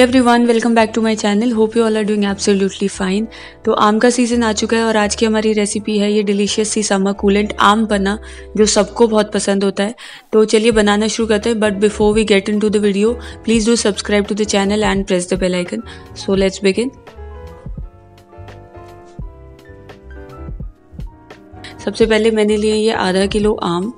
every everyone welcome back to my channel hope you all are doing absolutely fine तो आम का season आ चुका है और आज की हमारी रेसिपी है ये डिलीशियस सी समर कूलेंट आम बना जो सबको बहुत पसंद होता है तो चलिए बनाना शुरू करते हैं but before we get in to the video please do subscribe to the channel and press the bell icon so let's begin सबसे पहले मैंने लिए ये आधा किलो आम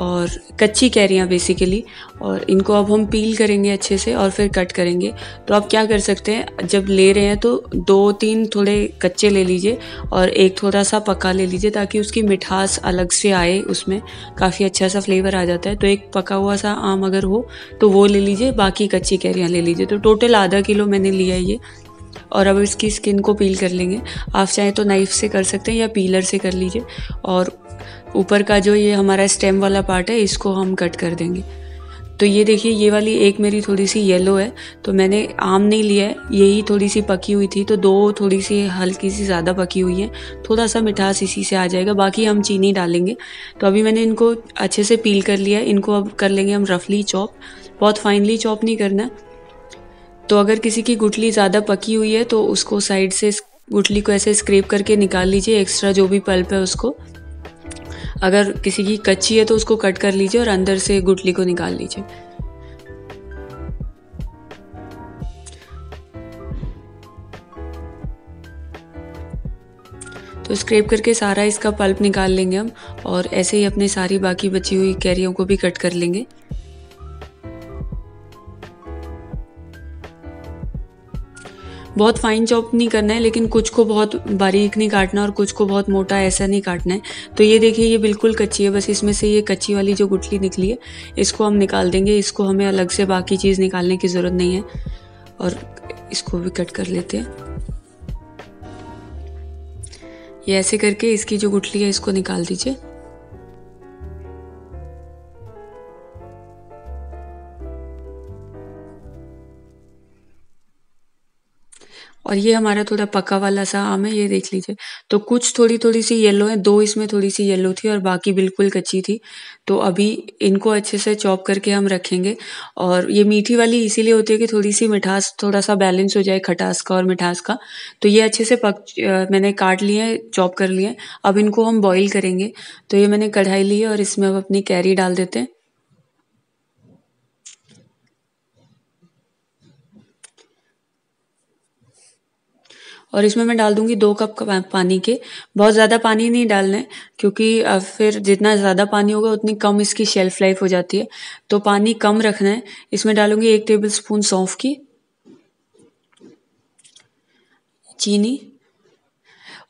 और कच्ची कैरियाँ बेसिकली और इनको अब हम पील करेंगे अच्छे से और फिर कट करेंगे तो आप क्या कर सकते हैं जब ले रहे हैं तो दो तीन थोड़े कच्चे ले लीजिए और एक थोड़ा सा पका ले लीजिए ताकि उसकी मिठास अलग से आए उसमें काफ़ी अच्छा सा फ्लेवर आ जाता है तो एक पका हुआ सा आम अगर हो तो वो ले लीजिए बाकी कच्ची कैरियाँ ले लीजिए तो टोटल आधा किलो मैंने लिया ये और अब इसकी स्किन को पील कर लेंगे आप चाहे तो नाइफ से कर सकते हैं या पीलर से कर लीजिए और ऊपर का जो ये हमारा स्टेम वाला पार्ट है इसको हम कट कर देंगे तो ये देखिए ये वाली एक मेरी थोड़ी सी येलो है तो मैंने आम नहीं लिया है यही थोड़ी सी पकी हुई थी तो दो थोड़ी सी हल्की सी ज़्यादा पकी हुई है थोड़ा सा मिठास इसी से आ जाएगा बाकी हम चीनी डालेंगे तो अभी मैंने इनको अच्छे से पील कर लिया इनको अब कर लेंगे हम रफली चॉप बहुत फाइनली चॉप नहीं करना तो अगर किसी की गुटली ज़्यादा पकी हुई है तो उसको साइड से गुटली को ऐसे स्क्रेप करके निकाल लीजिए एक्स्ट्रा जो भी पल्प है उसको अगर किसी की कच्ची है तो उसको कट कर लीजिए और अंदर से गुटली को निकाल लीजिए तो स्क्रेप करके सारा इसका पल्प निकाल लेंगे हम और ऐसे ही अपने सारी बाकी बची हुई कैरियों को भी कट कर लेंगे बहुत फाइन चॉप नहीं करना है लेकिन कुछ को बहुत बारीक नहीं काटना और कुछ को बहुत मोटा ऐसा नहीं काटना है तो ये देखिए ये बिल्कुल कच्ची है बस इसमें से ये कच्ची वाली जो गुटली निकली है इसको हम निकाल देंगे इसको हमें अलग से बाकी चीज़ निकालने की ज़रूरत नहीं है और इसको भी कट कर लेते हैं ये ऐसे करके इसकी जो गुटली है इसको निकाल दीजिए और ये हमारा थोड़ा पका वाला सा आम है ये देख लीजिए तो कुछ थोड़ी थोड़ी सी येलो है दो इसमें थोड़ी सी येलो थी और बाकी बिल्कुल कच्ची थी तो अभी इनको अच्छे से चॉप करके हम रखेंगे और ये मीठी वाली इसीलिए होती है कि थोड़ी सी मिठास थोड़ा सा बैलेंस हो जाए खटास का और मिठास का तो ये अच्छे से पक मैंने काट लिए चॉप कर लिए अब इनको हम बॉईल करेंगे तो ये मैंने कढ़ाई ली है और इसमें अब अपनी कैरी डाल देते हैं और इसमें मैं डाल दूंगी दो कप पानी के बहुत ज़्यादा पानी नहीं डालना है क्योंकि फिर जितना ज़्यादा पानी होगा उतनी कम इसकी शेल्फ लाइफ हो जाती है तो पानी कम रखना है इसमें डालूंगी एक टेबल स्पून सौंफ की चीनी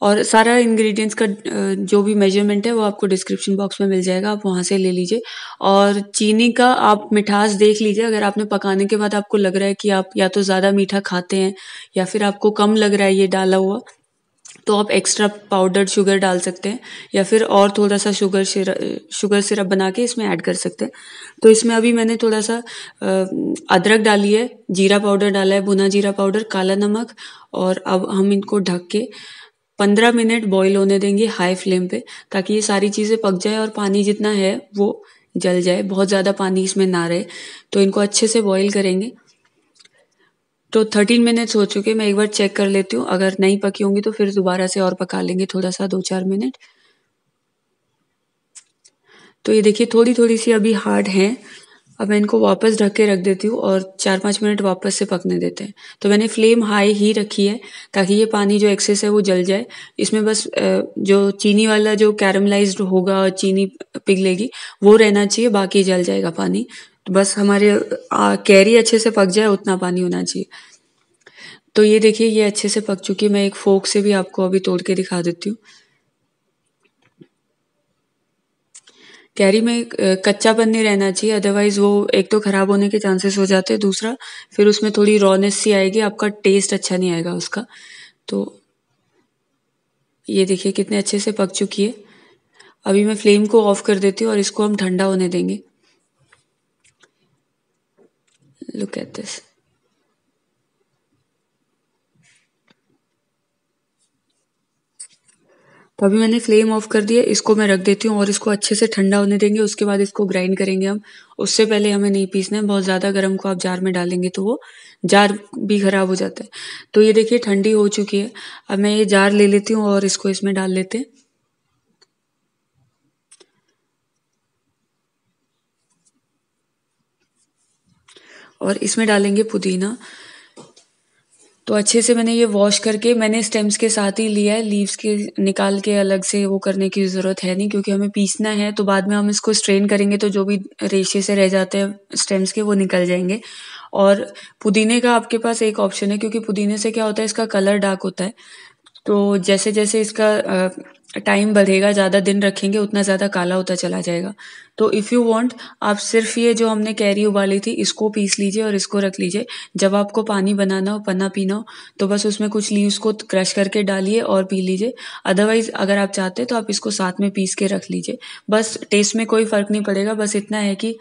और सारा इंग्रेडिएंट्स का जो भी मेजरमेंट है वो आपको डिस्क्रिप्शन बॉक्स में मिल जाएगा आप वहाँ से ले लीजिए और चीनी का आप मिठास देख लीजिए अगर आपने पकाने के बाद आपको लग रहा है कि आप या तो ज़्यादा मीठा खाते हैं या फिर आपको कम लग रहा है ये डाला हुआ तो आप एक्स्ट्रा पाउडर शुगर डाल सकते हैं या फिर और थोड़ा सा शुगर शुगर सिरप बना के इसमें ऐड कर सकते हैं तो इसमें अभी मैंने थोड़ा सा अदरक डाली है जीरा पाउडर डाला है भुना जीरा पाउडर काला नमक और अब हम इनको ढक के पंद्रह मिनट बॉईल होने देंगे हाई फ्लेम पे ताकि ये सारी चीज़ें पक जाए और पानी जितना है वो जल जाए बहुत ज़्यादा पानी इसमें ना रहे तो इनको अच्छे से बॉईल करेंगे तो थर्टीन मिनट्स हो चुके मैं एक बार चेक कर लेती हूँ अगर नहीं पकी होंगी तो फिर दोबारा से और पका लेंगे थोड़ा सा दो चार मिनट तो ये देखिए थोड़ी थोड़ी सी अभी हार्ड हैं अब मैं इनको वापस ढक के रख देती हूँ और चार पाँच मिनट वापस से पकने देते हैं तो मैंने फ्लेम हाई ही रखी है ताकि ये पानी जो एक्सेस है वो जल जाए इसमें बस जो चीनी वाला जो कैरमलाइज्ड होगा और चीनी पिघलेगी वो रहना चाहिए बाकी जल जाएगा पानी तो बस हमारे कैरी अच्छे से पक जाए उतना पानी होना चाहिए तो ये देखिए ये अच्छे से पक चुकी है मैं एक फोक से भी आपको अभी तोड़ के दिखा देती हूँ कैरी में कच्चापन नहीं रहना चाहिए अदरवाइज़ वो एक तो ख़राब होने के चांसेस हो जाते हैं दूसरा फिर उसमें थोड़ी रॉनेस सी आएगी आपका टेस्ट अच्छा नहीं आएगा उसका तो ये देखिए कितने अच्छे से पक चुकी है अभी मैं फ्लेम को ऑफ कर देती हूँ और इसको हम ठंडा होने देंगे लुक एट दिस तो अभी मैंने फ्लेम ऑफ कर दिया इसको मैं रख देती हूँ और इसको अच्छे से ठंडा होने देंगे उसके बाद इसको ग्राइंड करेंगे हम उससे पहले हमें नहीं पीसना है बहुत ज़्यादा गर्म को आप जार में डालेंगे तो वो जार भी ख़राब हो जाता है तो ये देखिए ठंडी हो चुकी है अब मैं ये जार ले लेती हूँ और इसको इसमें डाल लेते हैं और इसमें डालेंगे पुदीना तो अच्छे से मैंने ये वॉश करके मैंने स्टेम्स के साथ ही लिया है लीव्स के निकाल के अलग से वो करने की ज़रूरत है नहीं क्योंकि हमें पीसना है तो बाद में हम इसको स्ट्रेन करेंगे तो जो भी रेशे से रह जाते हैं स्टेम्स के वो निकल जाएंगे और पुदीने का आपके पास एक ऑप्शन है क्योंकि पुदीने से क्या होता है इसका कलर डार्क होता है तो जैसे जैसे इसका टाइम बढ़ेगा ज़्यादा दिन रखेंगे उतना ज़्यादा काला होता चला जाएगा तो इफ़ यू वांट आप सिर्फ ये जो हमने कैरी उबाली थी इसको पीस लीजिए और इसको रख लीजिए जब आपको पानी बनाना हो पन्ना पीना हो तो बस उसमें कुछ लीव्स को क्रश करके डालिए और पी लीजिए अदरवाइज़ अगर आप चाहते तो आप इसको साथ में पीस के रख लीजिए बस टेस्ट में कोई फ़र्क नहीं पड़ेगा बस इतना है कि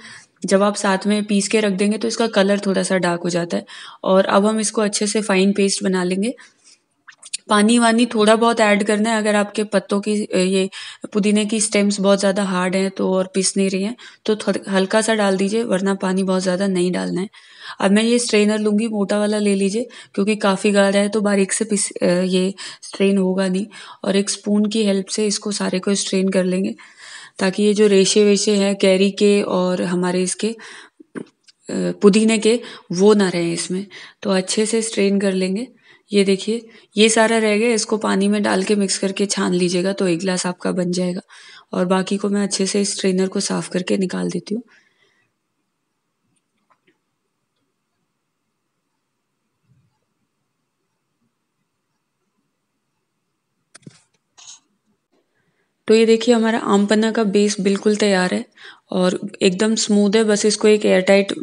जब आप साथ में पीस के रख देंगे तो इसका कलर थोड़ा सा डार्क हो जाता है और अब हम इसको अच्छे से फाइन पेस्ट बना लेंगे पानी वानी थोड़ा बहुत ऐड करना है अगर आपके पत्तों की ये पुदीने की स्टेम्स बहुत ज़्यादा हार्ड हैं तो और पिस नहीं रही हैं तो हल्का सा डाल दीजिए वरना पानी बहुत ज़्यादा नहीं डालना है अब मैं ये स्ट्रेनर लूँगी मोटा वाला ले लीजिए क्योंकि काफ़ी गाढ़ा है तो बारीक से पिस ये स्ट्रेन होगा नहीं और एक स्पून की हेल्प से इसको सारे को स्ट्रेन कर लेंगे ताकि ये जो रेशे वेशे हैं कैरी के और हमारे इसके पुदीने के वो ना रहें इसमें तो अच्छे से स्ट्रेन कर लेंगे ये देखिए ये सारा रह गया इसको पानी में डाल के मिक्स करके छान लीजिएगा तो एक गिलास आपका बन जाएगा और बाकी को मैं अच्छे से इस ट्रेनर को साफ़ करके निकाल देती हूँ तो ये देखिए हमारा आम पन्ना का बेस बिल्कुल तैयार है और एकदम स्मूथ है बस इसको एक एयर टाइट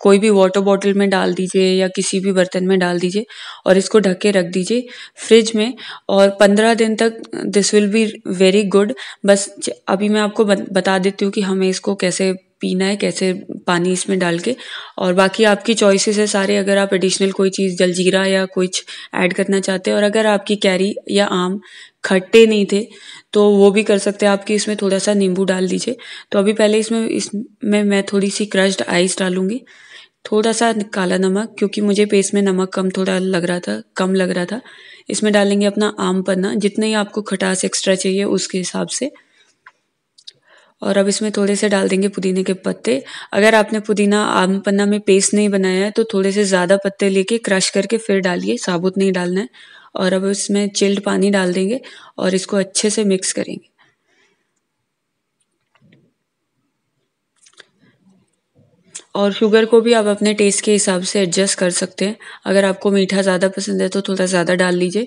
कोई भी वाटर बॉटल में डाल दीजिए या किसी भी बर्तन में डाल दीजिए और इसको ढक के रख दीजिए फ्रिज में और पंद्रह दिन तक this will be very good बस अभी मैं आपको बता देती हूँ कि हमें इसको कैसे पीना है कैसे पानी इसमें डाल के और बाकी आपकी चॉइसेस है सारे अगर आप एडिशनल कोई चीज़ जलजीरा या कुछ ऐड करना चाहते हैं और अगर आपकी कैरी या आम खट्टे नहीं थे तो वो भी कर सकते हैं कि इसमें थोड़ा सा नींबू डाल दीजिए तो अभी पहले इसमें इसमें मैं थोड़ी सी क्रश्ड आइस डालूंगी थोड़ा सा काला नमक क्योंकि मुझे पेस्ट में नमक कम थोड़ा लग रहा था कम लग रहा था इसमें डालेंगे अपना आम पन्ना जितने ही आपको खटास एक्स्ट्रा चाहिए उसके हिसाब से और अब इसमें थोड़े से डाल देंगे पुदीने के पत्ते अगर आपने पुदीना आम पन्ना में पेस्ट नहीं बनाया है तो थोड़े से ज़्यादा पत्ते लेके क्रश करके फिर डालिए साबुत नहीं डालना है और अब इसमें चिल्ड पानी डाल देंगे और इसको अच्छे से मिक्स करेंगे और शुगर को भी आप अपने टेस्ट के हिसाब से एडजस्ट कर सकते हैं अगर आपको मीठा ज़्यादा पसंद है तो थोड़ा ज़्यादा डाल लीजिए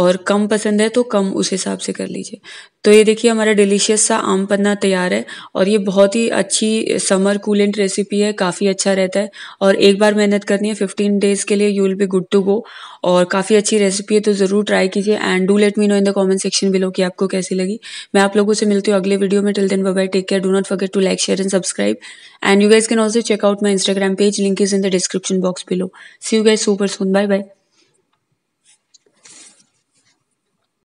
और कम पसंद है तो कम उस हिसाब से कर लीजिए तो ये देखिए हमारा डिलीशियस सा आम पन्ना तैयार है और ये बहुत ही अच्छी समर कूलेंट रेसिपी है काफ़ी अच्छा रहता है और एक बार मेहनत करनी है फिफ्टीन डेज़ के लिए you will be good to go और काफ़ी अच्छी रेसिपी है तो ज़रूर ट्राई कीजिए and do let me know in the comment section below कि आपको कैसी लगी मैं आप लोगों से मिलती हूँ अगले वीडियो में till then bye take care do not forget to like share and subscribe and you guys can also check out my Instagram page link is in the description box below see you guys super soon bye bye